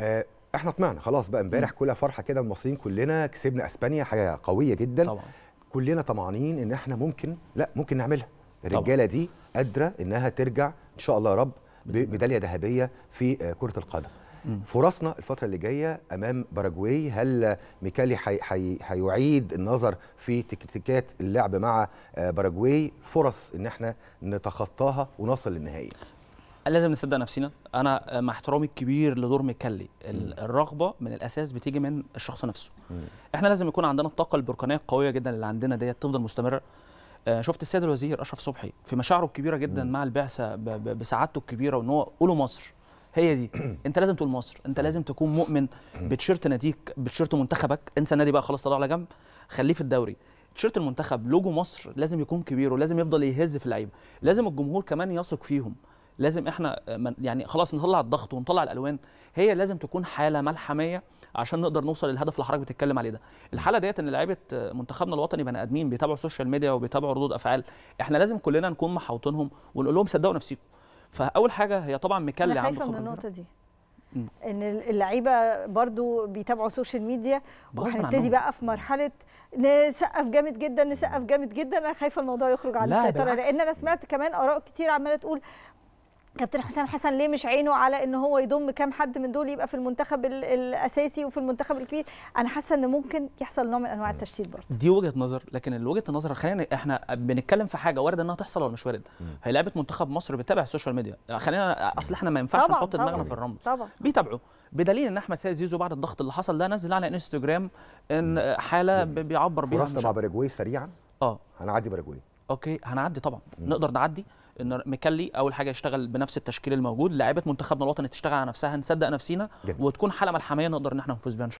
آه احنا طمعنا خلاص بقى امبارح كلها فرحه كده المصريين كلنا كسبنا اسبانيا حاجه قويه جدا طبعا. كلنا طمعانين ان احنا ممكن لا ممكن نعملها الرجاله دي قادره انها ترجع ان شاء الله يا رب بميداليه ذهبيه في آه، كره القدم فرصنا الفتره اللي جايه امام باراجواي هل ميكالي حي حي هيعيد النظر في تكتيكات اللعب مع آه، باراجواي فرص ان احنا نتخطاها ونصل للنهائي لازم نصدق نفسنا انا مع احترامي الكبير لدور ميكالي الرغبه من الاساس بتيجي من الشخص نفسه مم. احنا لازم يكون عندنا الطاقه البركانيه القويه جدا اللي عندنا ديت تفضل مستمره آه، شفت السيد الوزير اشرف صبحي في مشاعره الكبيره جدا مم. مع البعثه بسعادته الكبيره وان هو قولوا مصر هي دي انت لازم تقول مصر انت لازم تكون مؤمن بتيشيرت ناديك بتيشيرت منتخبك انسى النادي بقى خلاص طلعه على جنب خليه في الدوري تيشيرت المنتخب لوجو مصر لازم يكون كبير ولازم يفضل يهز في اللعيبه لازم الجمهور كمان يثق فيهم لازم احنا يعني خلاص نطلع الضغط ونطلع الالوان هي لازم تكون حاله ملحميه عشان نقدر نوصل للهدف اللي حضرتك بتتكلم عليه ده الحاله ديت ان لعيبه منتخبنا الوطني بني ادمين بيتابعوا السوشيال ميديا وبيتابعوا ردود افعال احنا لازم كلنا نكون محاوطينهم ونقول لهم صدقوا نفسكم فاول حاجه هي طبعا مكلي عنده خبره من النقطه دي ان اللعيبه برضو بيتابعوا سوشيال ميديا وهنبتدي بقى في مرحله نسقف جامد جدا نسقف جامد جدا انا خايفه الموضوع يخرج عن السيطره لان انا سمعت كمان اراء كتير عماله تقول كابتن حسام حسن ليه مش عينه على ان هو يضم كام حد من دول يبقى في المنتخب الاساسي وفي المنتخب الكبير انا حاسه ان ممكن يحصل نوع من انواع التشتيت برضه دي وجهه نظر لكن وجهه النظر خلينا احنا بنتكلم في حاجه وارد انها تحصل ولا مش وارد هي لعبه منتخب مصر بتتابع السوشيال ميديا خلينا اصل احنا ما ينفعش نحط دماغنا في الرمل طبعا بيتابعوا بدليل ان احمد سيد زيزو بعد الضغط اللي حصل ده نزل على انستجرام ان حاله بيعبر بيها مع باراجواي سريعا اه هنعدي باراجواي اوكي هنعدي طبعا مم. نقدر نعدي ان مكلي اول حاجه يشتغل بنفس التشكيل الموجود لعيبه منتخبنا الوطني تشتغل على نفسها نصدق نفسينا جميل. وتكون حاله ملحميه نقدر ان احنا نفوز بيها